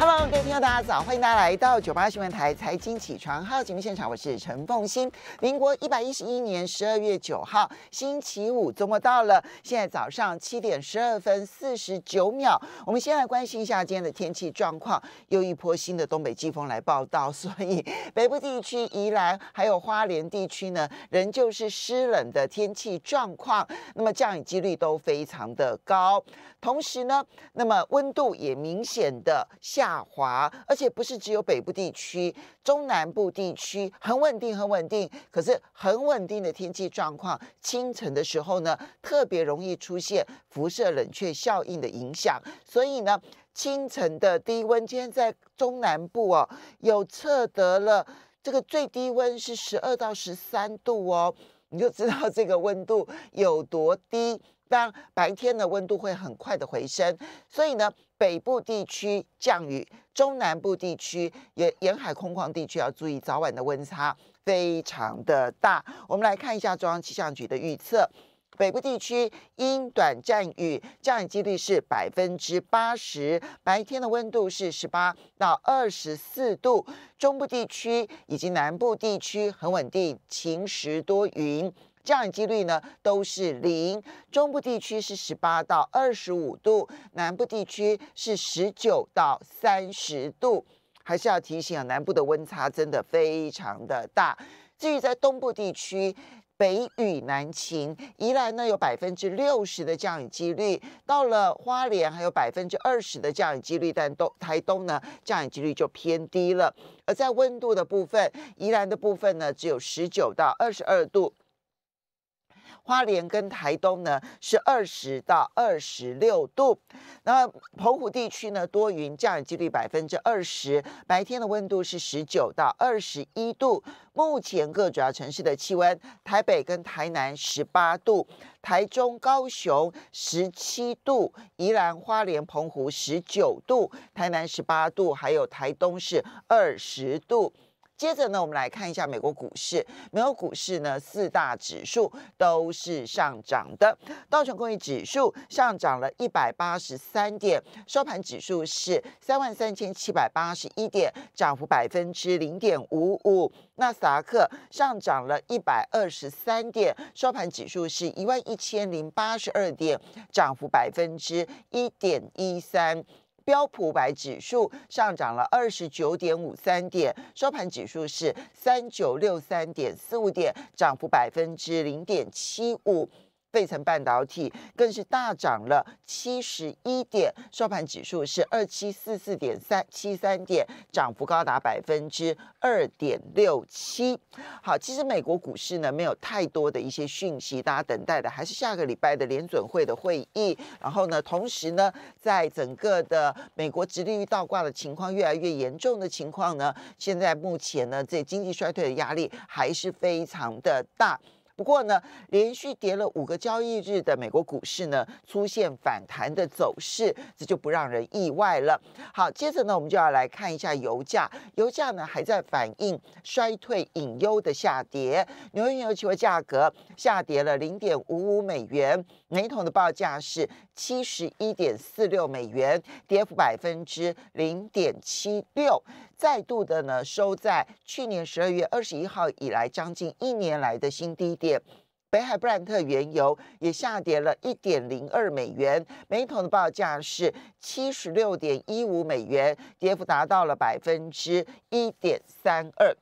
Hello，各位听众，大家早，欢迎大家来到九八新闻台财经起床号节目现场，我是陈凤欣。民国一百一十一年十二月九号，星期五，周末到了，现在早上七点十二分四十九秒。我们先来关心一下今天的天气状况，又一波新的东北季风来报道，所以北部地区、宜兰还有花莲地区呢，仍旧是湿冷的天气状况，那么降雨几率都非常的高，同时呢，那么温度也明显的下。下滑，而且不是只有北部地区，中南部地区很稳定，很稳定。可是很稳定的天气状况，清晨的时候呢，特别容易出现辐射冷却效应的影响。所以呢，清晨的低温，今天在中南部哦，有测得了这个最低温是十二到十三度哦，你就知道这个温度有多低。当白天的温度会很快的回升，所以呢。北部地区降雨，中南部地区沿沿海空旷地区要注意早晚的温差非常的大。我们来看一下中央气象局的预测，北部地区因短暂雨，降雨几率是百分之八十，白天的温度是十八到二十四度。中部地区以及南部地区很稳定，晴时多云。降雨几率呢都是零，中部地区是十八到二十五度，南部地区是十九到三十度，还是要提醒啊，南部的温差真的非常的大。至于在东部地区，北雨南晴，宜兰呢有百分之六十的降雨几率，到了花莲还有百分之二十的降雨几率，但东台东呢降雨几率就偏低了。而在温度的部分，宜兰的部分呢只有十九到二十二度。花莲跟台东呢是二十到二十六度，那澎湖地区呢多云，降雨几率百分之二十，白天的温度是十九到二十一度。目前各主要城市的气温，台北跟台南十八度，台中、高雄十七度，宜兰花莲、澎湖十九度，台南十八度，还有台东是二十度。接着呢，我们来看一下美国股市。美国股市呢，四大指数都是上涨的。道琼工业指数上涨了一百八十三点，收盘指数是三万三千七百八十一点，涨幅百分之零点五五。那达克上涨了一百二十三点，收盘指数是一万一千零八十二点，涨幅百分之一点一三。标普五百指数上涨了二十九点五三点，收盘指数是三九六三点四五点，涨幅百分之零点七五。费城半导体更是大涨了七十一点，收盘指数是二七四四点三七三点，涨幅高达百分之二点六七。好，其实美国股市呢没有太多的一些讯息，大家等待的还是下个礼拜的联准会的会议。然后呢，同时呢，在整个的美国直利率倒挂的情况越来越严重的情况呢，现在目前呢，这经济衰退的压力还是非常的大。不过呢，连续跌了五个交易日的美国股市呢，出现反弹的走势，这就不让人意外了。好，接着呢，我们就要来看一下油价。油价呢，还在反映衰退隐忧的下跌。纽约原油期货价格下跌了零点五五美元，每桶的报价是七十一点四六美元，跌幅百分之零点七六。再度的呢收在去年十二月二十一号以来将近一年来的新低点，北海布兰特原油也下跌了一点零二美元，每桶的报价是七十六点一五美元，跌幅达到了百分之一点三二。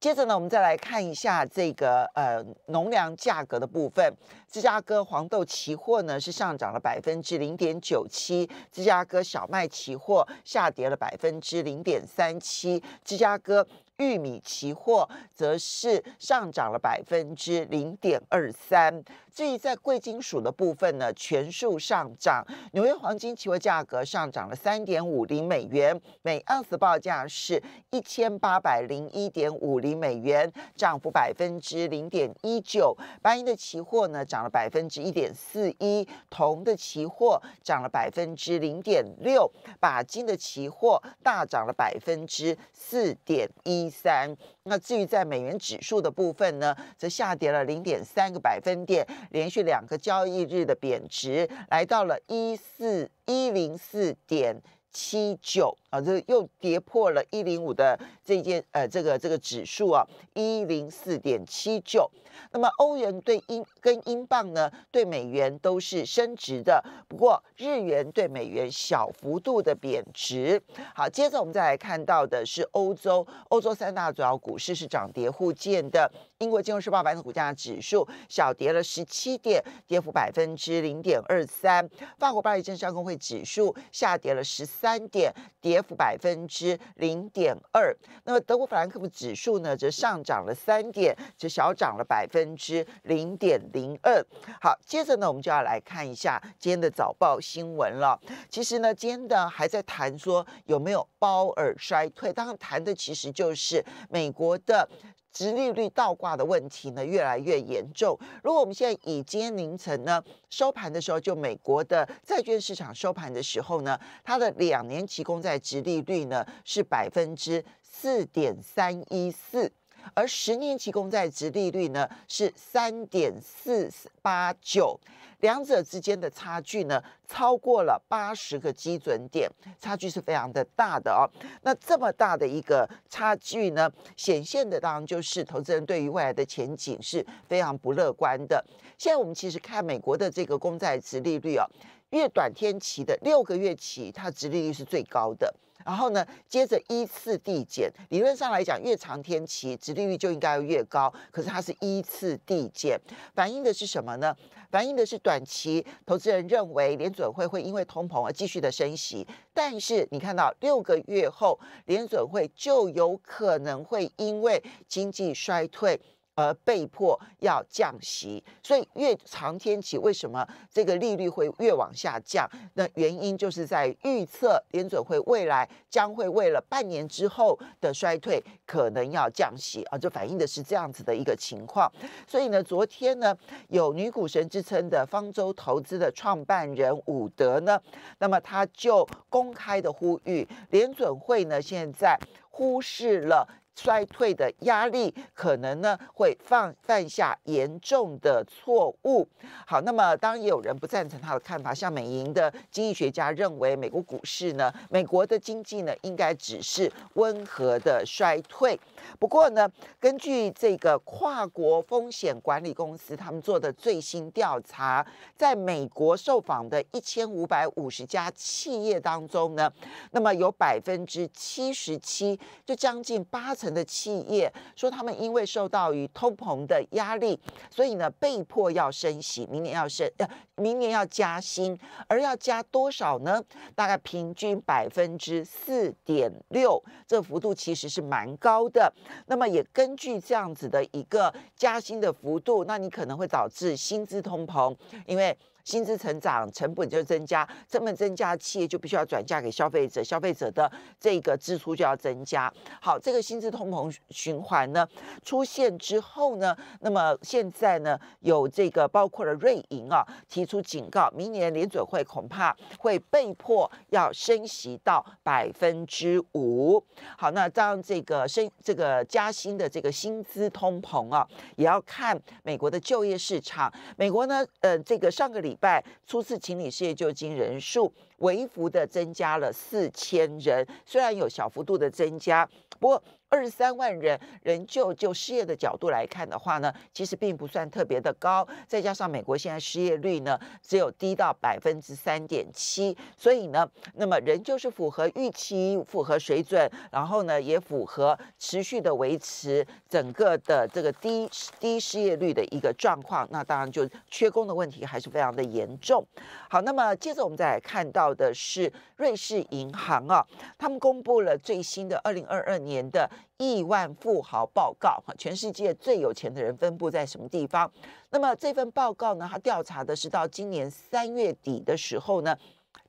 接着呢，我们再来看一下这个呃农粮价格的部分。芝加哥黄豆期货呢是上涨了百分之零点九七，芝加哥小麦期货下跌了百分之零点三七，芝加哥。玉米期货则是上涨了百分之零点二三。至于在贵金属的部分呢，全数上涨。纽约黄金期货价格上涨了三点五零美元每盎司，报价是一千八百零一点五零美元，涨幅百分之零点一九。白银的期货呢，涨了百分之一点四一。铜的期货涨了百分之零点六。钯金的期货大涨了百分之四点一。三，那至于在美元指数的部分呢，则下跌了零点三个百分点，连续两个交易日的贬值，来到了一四一零四点七九啊，这又跌破了一零五的。这件呃，这个这个指数啊，一零四点七九。那么欧元对英跟英镑呢，对美元都是升值的。不过日元对美元小幅度的贬值。好，接着我们再来看到的是欧洲，欧洲三大主要股市是涨跌互见的。英国金融时报白色股价指数小跌了十七点，跌幅百分之零点二三。法国巴黎证券工会指数下跌了十三点，跌幅百分之零点二。那么德国法兰克福指数呢，则上涨了三点，只小涨了百分之零点零二。好，接着呢，我们就要来看一下今天的早报新闻了。其实呢，今天的还在谈说有没有包尔衰退，当然谈的其实就是美国的殖利率倒挂的问题呢，越来越严重。如果我们现在以今天凌晨呢收盘的时候，就美国的债券市场收盘的时候呢，它的两年期公债殖利率呢是百分之。四点三一四，而十年期公债值利率呢是三点四八九，两者之间的差距呢超过了八十个基准点，差距是非常的大的哦。那这么大的一个差距呢，显现的当然就是投资人对于未来的前景是非常不乐观的。现在我们其实看美国的这个公债值利率哦。越短天期的六个月期，它殖利率是最高的。然后呢，接着依次递减。理论上来讲，越长天期殖利率就应该要越高，可是它是依次递减，反映的是什么呢？反映的是短期投资人认为联准会会因为通膨而继续的升息，但是你看到六个月后联准会就有可能会因为经济衰退。而被迫要降息，所以越长天期为什么这个利率会越往下降？那原因就是在预测联准会未来将会为了半年之后的衰退可能要降息啊，就反映的是这样子的一个情况。所以呢，昨天呢，有女股神之称的方舟投资的创办人伍德呢，那么他就公开的呼吁联准会呢，现在忽视了。衰退的压力可能呢会犯犯下严重的错误。好，那么当然也有人不赞成他的看法，像美银的经济学家认为美国股市呢，美国的经济呢应该只是温和的衰退。不过呢，根据这个跨国风险管理公司他们做的最新调查，在美国受访的一千五百五十家企业当中呢，那么有百分之七十七，就将近八成。的企业说，他们因为受到与通膨的压力，所以呢，被迫要升息，明年要升，呃，明年要加薪，而要加多少呢？大概平均百分之四点六，这个幅度其实是蛮高的。那么，也根据这样子的一个加薪的幅度，那你可能会导致薪资通膨，因为。薪资成长成本就增加，成本增加，企业就必须要转嫁给消费者，消费者的这个支出就要增加。好，这个薪资通膨循环呢出现之后呢，那么现在呢有这个包括了瑞银啊提出警告，明年联准会恐怕会被迫要升息到百分之五。好，那当这个升这个加薪的这个薪资通膨啊，也要看美国的就业市场。美国呢，呃，这个上个礼。拜初次请理失业救济人数微幅的增加了四千人，虽然有小幅度的增加，不过。二十三万人，仍旧就失业的角度来看的话呢，其实并不算特别的高。再加上美国现在失业率呢，只有低到百分之三点七，所以呢，那么仍旧是符合预期、符合水准，然后呢，也符合持续的维持整个的这个低低失业率的一个状况。那当然就缺工的问题还是非常的严重。好，那么接着我们再来看到的是瑞士银行啊，他们公布了最新的二零二二年的。亿万富豪报告哈，全世界最有钱的人分布在什么地方？那么这份报告呢？他调查的是到今年三月底的时候呢，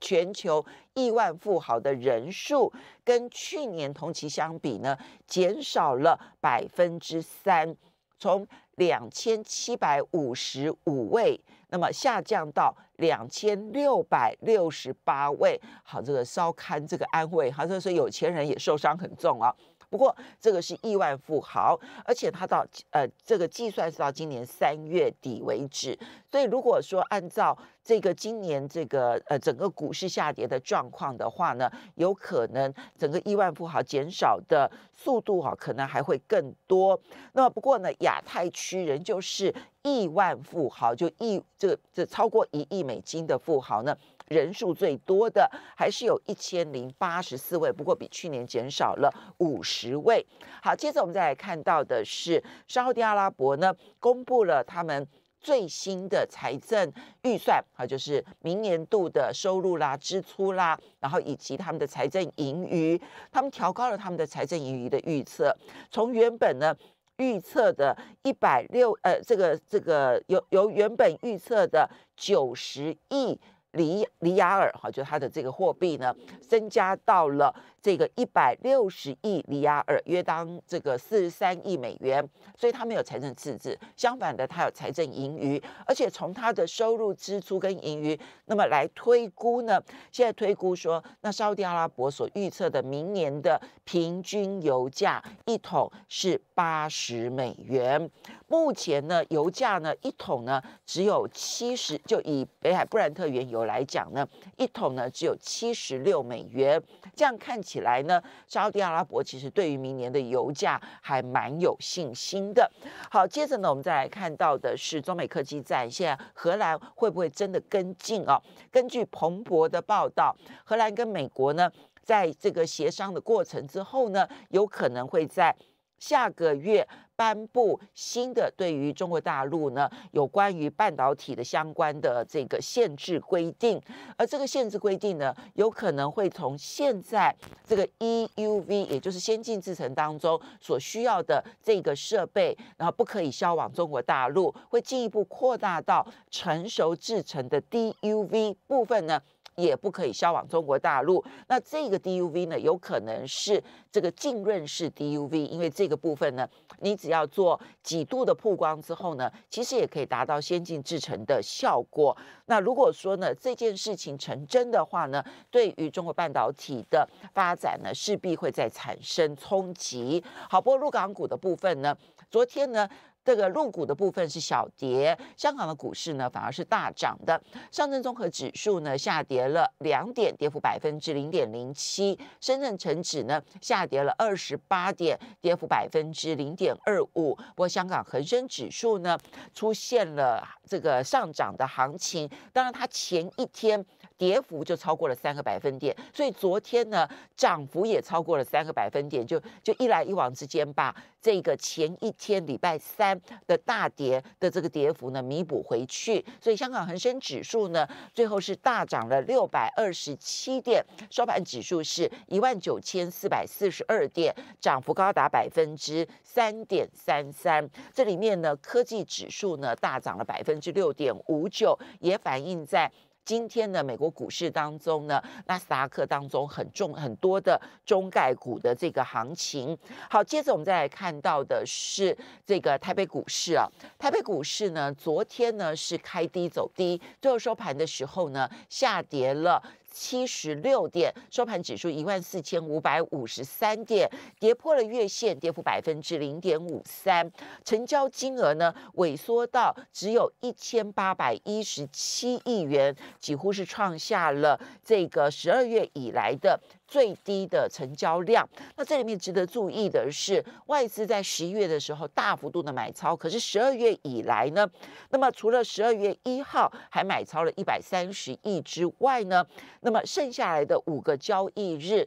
全球亿万富豪的人数跟去年同期相比呢，减少了百分之三，从两千七百五十五位，那么下降到两千六百六十八位。好，这个稍看这个安慰，好，就是说有钱人也受伤很重啊。不过这个是亿万富豪，而且他到呃这个计算是到今年三月底为止，所以如果说按照这个今年这个呃整个股市下跌的状况的话呢，有可能整个亿万富豪减少的速度哈，可能还会更多。那么不过呢，亚太区仍旧是亿万富豪，就亿这这超过一亿美金的富豪呢。人数最多的还是有一千零八十四位，不过比去年减少了五十位。好，接着我们再来看到的是，沙特阿拉伯呢公布了他们最新的财政预算，啊，就是明年度的收入啦、支出啦，然后以及他们的财政盈余。他们调高了他们的财政盈余的预测，从原本呢预测的一百六呃，这个这个由由原本预测的九十亿。里里亚尔哈，就它的这个货币呢，增加到了。这个一百六十亿里亚尔约当这个四十三亿美元，所以它没有财政赤字，相反的它有财政盈余，而且从它的收入、支出跟盈余，那么来推估呢，现在推估说，那沙特阿拉伯所预测的明年的平均油价一桶是八十美元，目前呢油价呢一桶呢只有七十，就以北海布兰特原油来讲呢，一桶呢只有七十六美元，这样看。起来呢？沙特阿拉伯其实对于明年的油价还蛮有信心的。好，接着呢，我们再来看到的是中美科技战，现在荷兰会不会真的跟进啊？根据彭博的报道，荷兰跟美国呢，在这个协商的过程之后呢，有可能会在下个月。颁布新的对于中国大陆呢有关于半导体的相关的这个限制规定，而这个限制规定呢，有可能会从现在这个 EUV 也就是先进制程当中所需要的这个设备，然后不可以销往中国大陆，会进一步扩大到成熟制程的 DUV 部分呢。也不可以销往中国大陆。那这个 DUV 呢，有可能是这个浸润式 DUV，因为这个部分呢，你只要做几度的曝光之后呢，其实也可以达到先进制程的效果。那如果说呢这件事情成真的话呢，对于中国半导体的发展呢，势必会在产生冲击。好，不过入港股的部分呢，昨天呢。这个入股的部分是小跌，香港的股市呢反而是大涨的。上证综合指数呢下跌了两点，跌幅百分之零点零七；深圳成指呢下跌了二十八点，跌幅百分之零点二五。不过香港恒生指数呢出现了这个上涨的行情，当然它前一天。跌幅就超过了三个百分点，所以昨天呢，涨幅也超过了三个百分点，就就一来一往之间，把这个前一天礼拜三的大跌的这个跌幅呢弥补回去。所以香港恒生指数呢，最后是大涨了六百二十七点，收盘指数是一万九千四百四十二点，涨幅高达百分之三点三三。这里面呢，科技指数呢大涨了百分之六点五九，也反映在。今天的美国股市当中呢，纳斯达克当中很重很多的中概股的这个行情。好，接着我们再来看到的是这个台北股市啊，台北股市呢，昨天呢是开低走低，最后收盘的时候呢，下跌了。七十六点，收盘指数一万四千五百五十三点，跌破了月线，跌幅百分之零点五三。成交金额呢，萎缩到只有一千八百一十七亿元，几乎是创下了这个十二月以来的。最低的成交量。那这里面值得注意的是，外资在十一月的时候大幅度的买超，可是十二月以来呢？那么除了十二月一号还买超了一百三十亿之外呢？那么剩下来的五个交易日，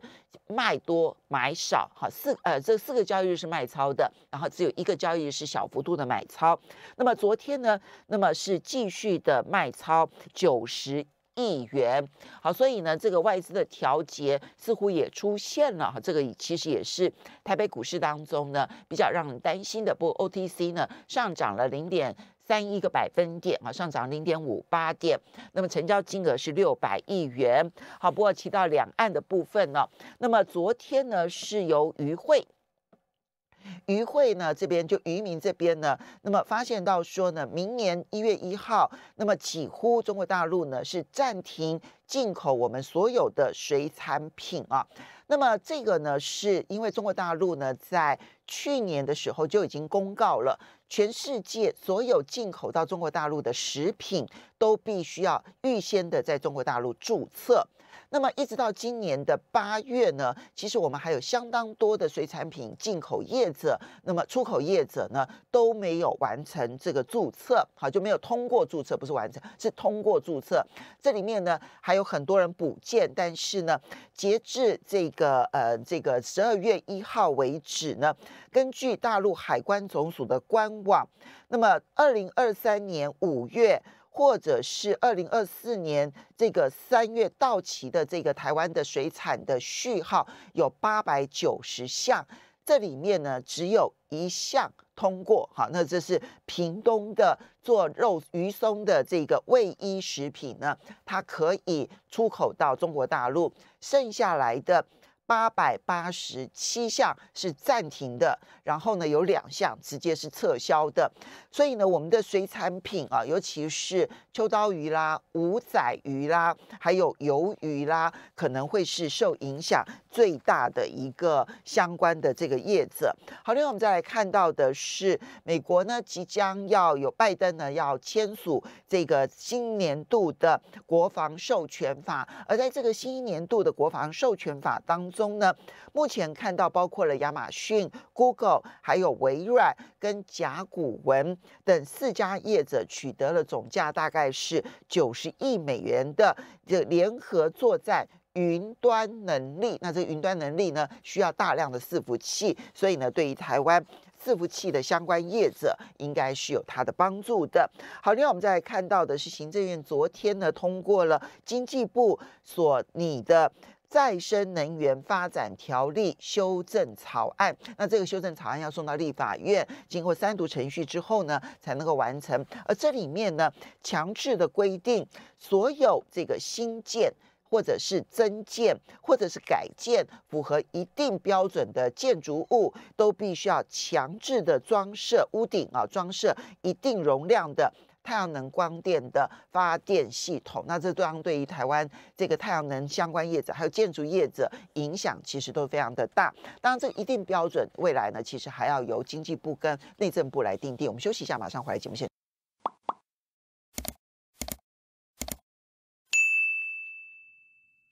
卖多买少哈，四呃这四个交易日是卖超的，然后只有一个交易日是小幅度的买超。那么昨天呢？那么是继续的卖超九十。亿元，好，所以呢，这个外资的调节似乎也出现了哈，这个其实也是台北股市当中呢比较让人担心的。不过 OTC 呢上涨了零点三一个百分点啊，上涨零点五八点，那么成交金额是六百亿元。好，不过提到两岸的部分呢，那么昨天呢是由于会。渔会呢这边就渔民这边呢，那么发现到说呢，明年一月一号，那么几乎中国大陆呢是暂停进口我们所有的水产品啊。那么这个呢，是因为中国大陆呢在去年的时候就已经公告了，全世界所有进口到中国大陆的食品都必须要预先的在中国大陆注册。那么一直到今年的八月呢，其实我们还有相当多的水产品进口业者，那么出口业者呢都没有完成这个注册，好就没有通过注册，不是完成，是通过注册。这里面呢还有很多人补件，但是呢截至这个呃这个十二月一号为止呢，根据大陆海关总署的官网，那么二零二三年五月。或者是二零二四年这个三月到期的这个台湾的水产的序号有八百九十项，这里面呢只有一项通过，好，那这是屏东的做肉鱼松的这个卫衣食品呢，它可以出口到中国大陆，剩下来的。八百八十七项是暂停的，然后呢，有两项直接是撤销的，所以呢，我们的水产品啊，尤其是秋刀鱼啦、五仔鱼啦，还有鱿鱼啦，可能会是受影响。最大的一个相关的这个业者。好，另外我们再来看到的是，美国呢即将要有拜登呢要签署这个新年度的国防授权法，而在这个新一年度的国防授权法当中呢，目前看到包括了亚马逊、Google、还有微软跟甲骨文等四家业者取得了总价大概是九十亿美元的这联合作战。云端能力，那这个云端能力呢，需要大量的伺服器，所以呢，对于台湾伺服器的相关业者，应该是有它的帮助的。好，另外我们再看到的是，行政院昨天呢通过了经济部所拟的再生能源发展条例修正草案，那这个修正草案要送到立法院，经过三读程序之后呢，才能够完成。而这里面呢，强制的规定，所有这个新建。或者是增建，或者是改建，符合一定标准的建筑物，都必须要强制的装设屋顶啊，装设一定容量的太阳能光电的发电系统。那这当对于台湾这个太阳能相关业者，还有建筑业者，影响其实都非常的大。当然，这一定标准，未来呢，其实还要由经济部跟内政部来定定。我们休息一下，马上回来节目，先。